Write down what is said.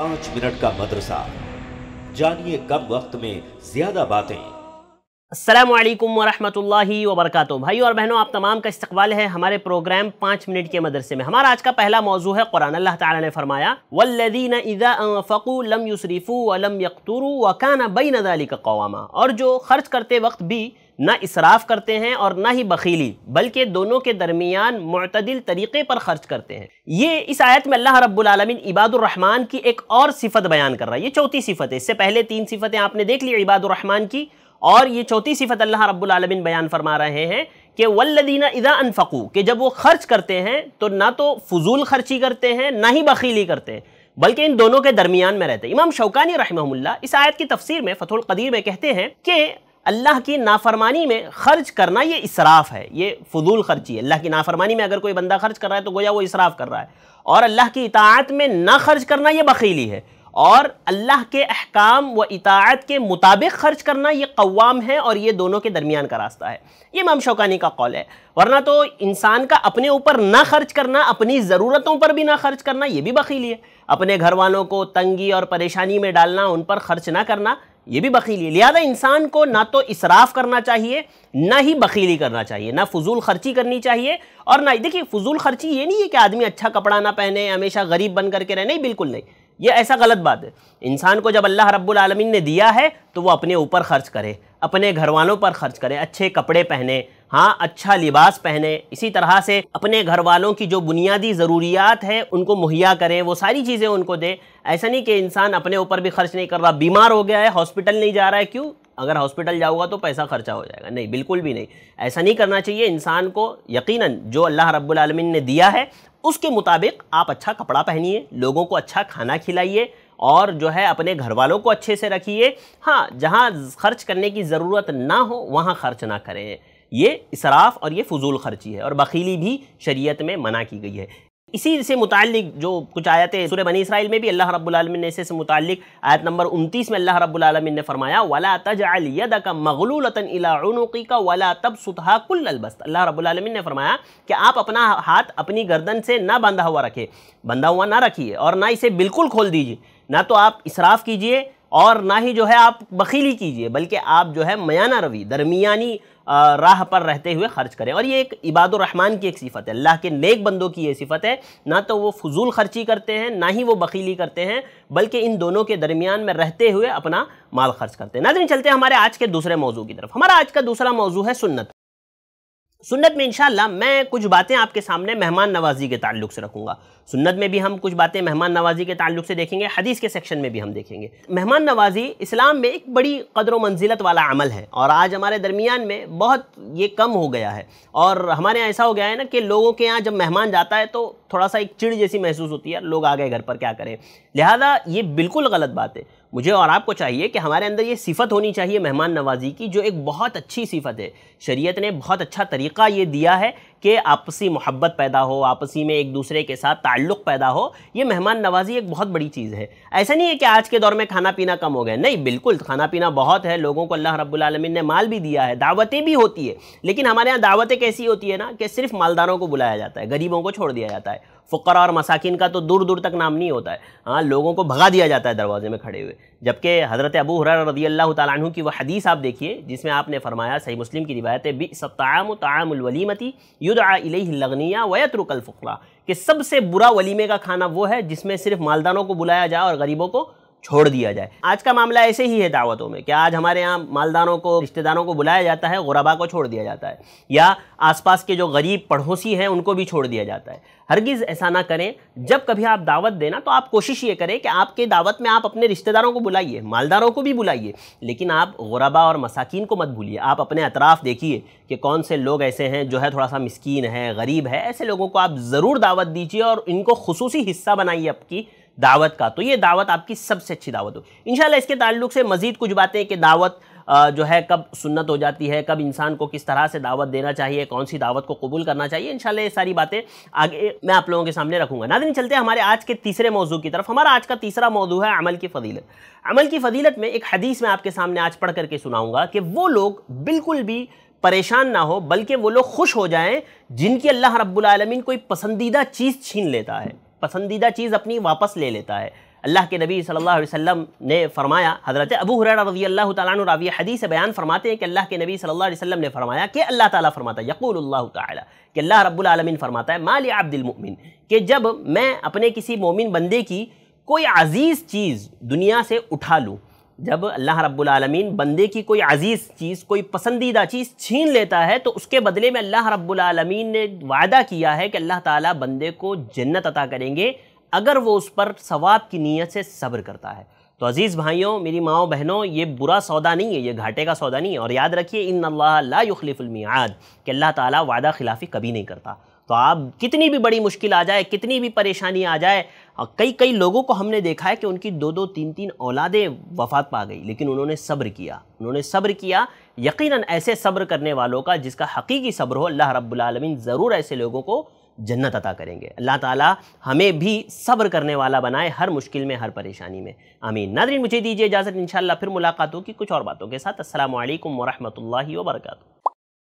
पांच मिनट का मदरसा जानिए कम वक्त में ज्यादा बातें असलम वरहमतुल्लाहि वबरकत भाई और बहनों आप तमाम का इस्तकबाल है हमारे प्रोग्राम पाँच मिनट के मदरसे में हमारा आज का पहला मौजू है कुरान अल्लाह ताला ने फरमाया वल्लदीन इज़ा अनफ़क़ू लम युसरीफ़ू वलम यकतरू वकाना बैन दाली का कवामा और जो खर्च करते वक्त भी ना इसराफ करते हैं और ना ही बखीली बल्कि दोनों के दरमियान मतदिल तरीके पर खर्च करते हैं ये इस आयत में अल्लाह रब्बुलआलमीन इबादुररहमान की एक और सिफत बयान कर रहा है ये चौथी सिफत है इससे पहले तीन सिफतें आपने देख ली इबादुररहमान की और ये चौथी सिफत अल्लाह रब्बुलआलमीन बयान फरमा रहे हैं कि वल्लदीना इदा अनफकू के जब वो खर्च करते हैं तो ना तो फजूल खर्ची करते हैं ना ही बखीली करते हैं बल्कि इन दोनों के दरमियान में रहते हैं इमाम शौकानी रहमहुल्ला इस आयत की तफसीर में फतुल कदीर में कहते हैं कि अल्लाह की नाफरमानी में खर्च करना ये इसराफ है ये फजूल खर्ची है अल्लाह की नाफरमानी में अगर कोई बंदा खर्च कर रहा है तो गोया वो इसराफ कर रहा है और अल्लाह की इतात में ना खर्च करना ये बखीली है और अल्लाह के अहकाम व इतायत के मुताबिक ख़र्च करना ये कवाम है और ये दोनों के दरमियान का रास्ता है ये इमाम शौकानी का कौल है वरना तो इंसान का अपने ऊपर ना खर्च करना अपनी ज़रूरतों पर भी ना खर्च करना ये भी बखीली है अपने घर वालों को तंगी और परेशानी में डालना उन पर खर्च ना करना ये भी बखीली है लिहाजा इंसान को ना तो इसराफ करना चाहिए ना ही बखीली करना चाहिए ना फजूल खर्ची करनी चाहिए और ना देखिए फजूल खर्ची ये नहीं है कि आदमी अच्छा कपड़ा ना पहने हमेशा गरीब बन करके रहे नहीं बिल्कुल नहीं ये ऐसा गलत बात है इंसान को जब अल्लाह रब्बुल आलमीन ने दिया है तो वो अपने ऊपर खर्च करे अपने घर वालों पर खर्च करे अच्छे कपड़े पहने हाँ अच्छा लिबास पहने इसी तरह से अपने घर वालों की जो बुनियादी ज़रूरियात है उनको मुहैया करें वो सारी चीज़ें उनको दे ऐसा नहीं कि इंसान अपने ऊपर भी खर्च नहीं कर रहा बीमार हो गया है हॉस्पिटल नहीं जा रहा है क्यों अगर हॉस्पिटल जाऊंगा तो पैसा खर्चा हो जाएगा नहीं बिल्कुल भी नहीं ऐसा नहीं करना चाहिए इंसान को यकीनन जो अल्लाह रब्बुल आलमीन ने दिया है उसके मुताबिक आप अच्छा कपड़ा पहनिए लोगों को अच्छा खाना खिलाइए और जो है अपने घर वालों को अच्छे से रखिए हाँ जहाँ खर्च करने की ज़रूरत ना हो वहाँ खर्च ना करें ये इसराफ और ये फजूल खर्ची है और बखीली भी शरीयत में मना की गई है इसी से मुतालिक जो कुछ आयत है सूर्य बनी इसराइल में भी अल्लाह रब्बुलमिन ने इसे से मुतालिक आयत नंबर उनतीस में अल्लाह रब्लमिन ने फरमाया वला तज अलियद का मगलूलतन इलाकी का वाला तब सुतहा कुल अलबस्त अल्लाह रब्बुलमिन ने फरमाया कि आप अपना हाथ अपनी गर्दन से ना बंधा हुआ रखें बंधा हुआ ना रखिए और ना इसे बिल्कुल खोल दीजिए ना तो आप इसराफ़ कीजिए और ना ही जो है आप बखीली कीजिए बल्कि आप जो है मयाना रवि दरमियानी राह पर रहते हुए खर्च करें और ये एक इबादुररहमान की एक सिफत है अल्लाह के नेक बंदों की ये सिफत है ना तो वो फजूल खर्ची करते हैं ना ही वो बखीली करते हैं बल्कि इन दोनों के दरमियान में रहते हुए अपना माल खर्च करते हैं नाजन चलते हैं हमारे आज के दूसरे मौजू की तरफ हमारा आज का दूसरा मौजू है सुन्नत सुन्नत में इंशाल्लाह मैं कुछ बातें आपके सामने मेहमान नवाजी के ताल्लुक से रखूँगा सुन्नत में भी हम कुछ बातें मेहमान नवाजी के ताल्लुक से देखेंगे हदीस के सेक्शन में भी हम देखेंगे मेहमान नवाजी इस्लाम में एक बड़ी कदर मंजिलत वाला अमल है और आज हमारे दरमियान में बहुत ये कम हो गया है और हमारे यहाँ ऐसा हो गया है ना कि लोगों के यहाँ जब मेहमान जाता है तो थोड़ा सा एक चिड़ जैसी महसूस होती है लोग आ गए घर पर क्या करें लिहाजा ये बिल्कुल गलत बात है मुझे और आपको चाहिए कि हमारे अंदर ये सिफत होनी चाहिए मेहमान नवाजी की जो एक बहुत अच्छी सिफत है शरीयत ने बहुत अच्छा तरीक़ा ये दिया है कि आपसी मोहब्बत पैदा हो आपसी में एक दूसरे के साथ ताल्लुक़ पैदा हो ये मेहमान नवाजी एक बहुत बड़ी चीज़ है ऐसा नहीं है कि आज के दौर में खाना पीना कम हो गया नहीं बिल्कुल खाना पीना बहुत है लोगों को अल्लाह रब्लमिन ने माल भी दिया है दावतें भी होती है लेकिन हमारे यहाँ दावतें कैसी होती है ना कि सिर्फ मालदारों को बुलाया जाता है गरीबों को छोड़ दिया जाता है फ़ुकर और मसाकिन का तो दूर दूर तक नाम नहीं होता है हाँ लोगों को भगा दिया जाता है दरवाजे में खड़े हुए जबकि हज़रत अबू हर रदी अल्लाह तु की वह हदीस आप देखिए जिसमें आपने फरमाया सही मुस्लिम की रिवायत है बी सत्ताम तामलवलीमती युद लगनिया वयतरुकल फ़ुकला कि सबसे बुरा वलीमे का खाना वो है जिसमें सिर्फ मालदानों को बुलाया जाए और गरीबों को छोड़ दिया जाए आज का मामला ऐसे ही है दावतों में कि आज हमारे यहाँ मालदारों को रिश्तेदारों को बुलाया जाता है गुरबा को छोड़ दिया जाता है या आसपास के जो गरीब पड़ोसी हैं उनको भी छोड़ दिया जाता है हरगिज़ ऐसा ना करें जब कभी आप दावत देना तो आप कोशिश ये करें कि आपके दावत में आप अपने रिश्तेदारों को बुलाइए मालदारों को भी बुलाइए लेकिन आप गुरबा और मसाकिन को मत भूलिए आप अपने अतराफ़ देखिए कि कौन से लोग ऐसे हैं जो है थोड़ा सा मस्किन है गरीब है ऐसे लोगों को आप ज़रूर दावत दीजिए और इनको खसूसी हिस्सा बनाइए आपकी दावत का तो ये दावत आपकी सबसे अच्छी दावत हो इनशाला इसके ताल्लुक से मजीद कुछ बातें कि दावत जो है कब सुन्नत हो जाती है कब इंसान को किस तरह से दावत देना चाहिए कौन सी दावत को कबूल करना चाहिए इंशाल्लाह ये सारी बातें आगे मैं आप लोगों के सामने रखूंगा नादिन चलते हैं हमारे आज के तीसरे मौजू की तरफ हमारा आज का तीसरा मौजू है अमल की फ़दीलत अमल की फ़दीलत में एक हदीस मैं आपके सामने आज पढ़ करके सुनाऊँगा कि वो लोग बिल्कुल भी परेशान ना हो बल्कि वो लोग खुश हो जाएँ जिनकी अल्लाह रब्बुल रबालमीन कोई पसंदीदा चीज़ छीन लेता है पसंदीदा चीज़ अपनी वापस ले लेता है अल्लाह के नबी सल्लल्लाहु अलैहि वसल्लम ने फरमाया हज़रत अबू हुरैरा रजी अल्लाह तु रावी हदीस बयान फरमाते हैं कि अल्लाह के नबी सल्लल्लाहु अलैहि वसल्लम ने फरमाया कि अल्लाह ताला फरमाता है अल्लाह ताला कि अल्लाह रब्बुल आलमीन फरमाता है माल मोमिन कि जब मैं अपने किसी मोमिन बंदे की कोई अजीज़ चीज़ दुनिया से उठा लूँ जब अल्लाह रब्बुल आलमीन बंदे की कोई अजीज़ चीज़ कोई पसंदीदा चीज़ छीन लेता है तो उसके बदले में अल्लाह रब्बुल आलमीन ने वादा किया है कि अल्लाह ताला बंदे को जन्नत अता करेंगे अगर वो उस पर सवाब की नीयत से सब्र करता है तो अज़ीज़ भाइयों मेरी माओ बहनों ये बुरा सौदा नहीं है ये घाटे का सौदा नहीं है और याद रखिए इन अल्लाह ला युखलिफ़ुलमियाद कि अल्लाह ताला वादा खिलाफ़ी कभी नहीं करता तो आप कितनी भी बड़ी मुश्किल आ जाए कितनी भी परेशानी आ जाए और कई कई लोगों को हमने देखा है कि उनकी दो दो तीन तीन औलादें वफात पा गई लेकिन उन्होंने सब्र किया उन्होंने सब्र किया यकीनन ऐसे सब्र करने वालों का जिसका हकीकी सब्र हो अल्लाह रब्बुल आलमीन ज़रूर ऐसे लोगों को जन्नत अता करेंगे अल्लाह ताला हमें भी सब्र करने वाला बनाए हर मुश्किल में हर परेशानी में आमीन नादरीन मुझे दीजिए इजाज़त इन फिर मुलाकात होगी कुछ और बातों के साथ असल वरहमल वर्का